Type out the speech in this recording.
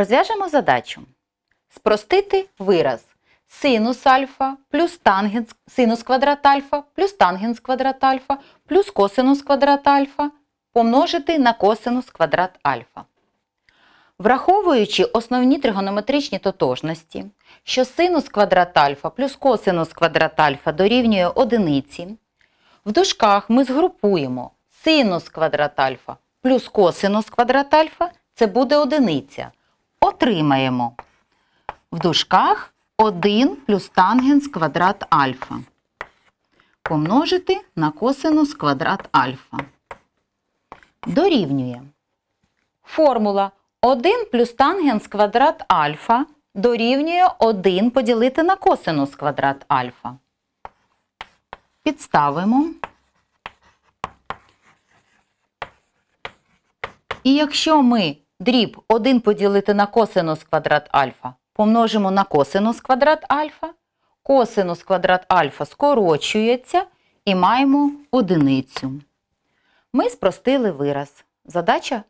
Розв'яжемо задачу. Спростити вираз синус альфа плюс тангенс синус квадрат альфа плюс тангенс квадрат альфа плюс косинус квадрат альфа помножити на косинус квадрат альфа. Враховуючи основні тригонометричні тотожності, що синус квадрат альфа плюс косинус квадрат альфа дорівнює одиниці, в дужках ми згрупуємо синус квадрат альфа плюс косинус квадрат альфа це буде одиниця отримаємо в дужках 1 плюс тангенс квадрат альфа. Помножити на косинус квадрат альфа. Дорівнює. Формула 1 плюс тангенс квадрат альфа дорівнює 1 поділити на косинус квадрат альфа. Підставимо. І якщо ми Дріб 1 поділити на косинус квадрат альфа. Помножимо на косинус квадрат альфа. Косинус квадрат альфа скорочується і маємо одиницю. Ми спростили вираз. Задача